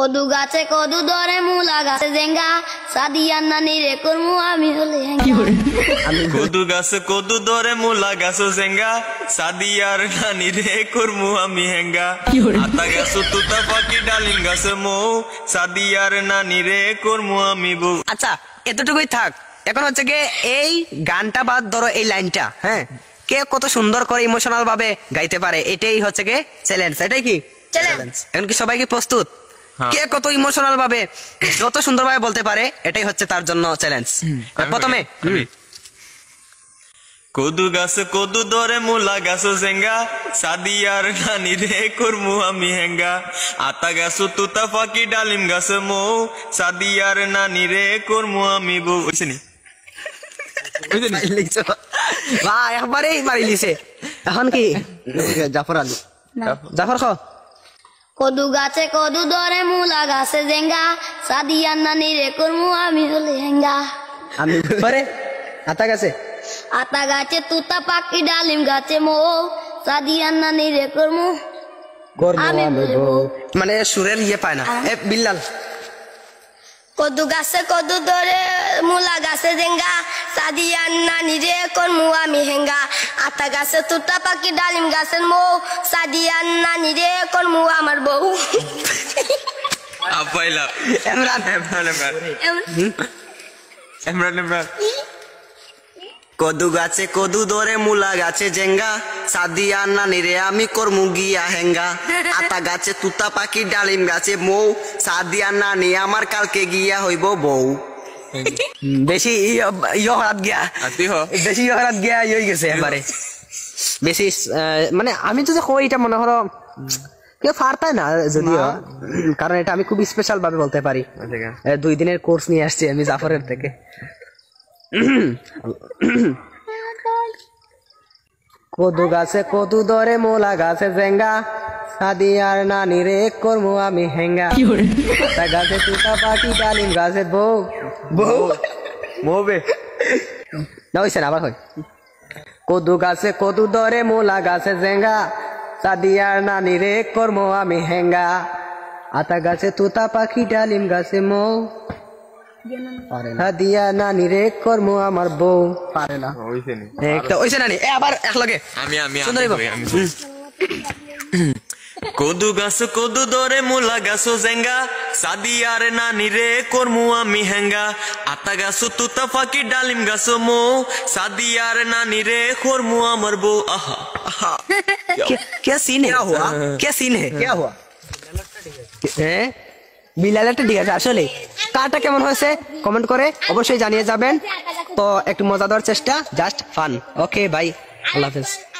কদু গাছে কদু ধরে মুলা গাছে জেঙ্গা নানি রে করমু আমি হলে কদু গাছে কদু ধরে মুলা জেঙ্গা সাদিয়ার নানি রে করমু আমি হেঙ্গা আতা তুতা পাখি সাদিয়ার নানি রে করমু আমি বউ আচ্ছা এতটুকুই থাক এখন হচ্ছে কি এই গানটা বাদ ধরো এই লাইনটা হ্যাঁ কে কত সুন্দর করে ইমোশনাল ভাবে গাইতে পারে এটাই হচ্ছে কি চ্যালেঞ্জ এটাই কি চ্যালেঞ্জ এখন কি সবাই কি প্রস্তুত হ্যাঁ। কে কত ইমোশনাল ভাবে যত সুন্দরভাবে বলতে পারে এটাই হচ্ছে তার জন্য চ্যালেঞ্জ প্রথমে কদু গাছ কদু দরে মুলা গাছ জেঙ্গা সাদিয়ার গানি রে করমু আমি হেঙ্গা আতা গাছ তুতা ফাঁকি ডালিম গাছ মো সাদিয়ার নানি রে করমু আমি বউ বুঝছিনি একবারেই মারি লিছে এখন কি জাফর আলু জাফর খ কদু গাছে কদু ধরে মুলা গাছে জেঙ্গা সাদিয়া নানি রে করমু আমি হলে হেঙ্গা আমি পরে আতা গাছে আতা গাছে তুতা পাকি ডালিম গাছে মো সাদিয়া নানি রে করমু মানে সুরের ইয়ে পায় না এ বিল্লাল কদু গাছে কদু ধরে মুলা গাছে জেঙ্গা সাদিয়া নানি রে করমু আমি হেঙ্গা আতা গাছে তুতা পাখি ডালিম গাছের মৌ সাদিয়ান নানি রে কর মু আমার বউ কদু গাছে কদু ধরে মুলা গাছে জেঙ্গা সাদিয়া নানি রে আমি কর মুগিয়া হেঙ্গা আতা গাছে তুতা পাখি ডালিম গাছে মৌ সাদিয়া নানি আমার কালকে গিয়া হইব বউ বেশি ইয় হরাত গিয়া বেশি ইয় হরাত গিয়া ইয়ে গেছে একবারে বেশি মানে আমি তো যে কই এটা মনে হলো কেউ পারতাই না যদিও কারণ এটা আমি খুব স্পেশাল ভাবে বলতে পারি আচ্ছা। দুই দিনের কোর্স নিয়ে আসছি আমি জাফরের থেকে কদু গাছে কদু দরে মোলা গাছে জেঙ্গা সাদিয়ার নানি রে করবো আমি হেঙ্গা তা গাছে তুতা পাখি ডালিম গাছে বউ বউ মোবে না হইছে আবার হয় কদু গাছে কদু ধরে মোলা গাছে জেঙ্গা সাদিয়ার নানি রে করবো আমি হেঙ্গা আতা গাছে তুতা পাখি ডালিম গাছে মৌ হাদিয়া আমার বউ পারে না ওইসে নানি এ আবার এক লগে কদু গাছ কদু দরে মুলা গাছ জেঙ্গা আর নানি রে কর্মু আমি হেঙ্গা আতা গাছ তুতা ফাঁকি ডালিম গাছ মো আর নানি রে কর্মু আমার বউ আহা ঠিক আছে আসলে কারটা কেমন হয়েছে কমেন্ট করে অবশ্যই জানিয়ে যাবেন তো একটু মজাদার চেষ্টা জাস্ট ফান ওকে বাই আল্লাহ হাফেজ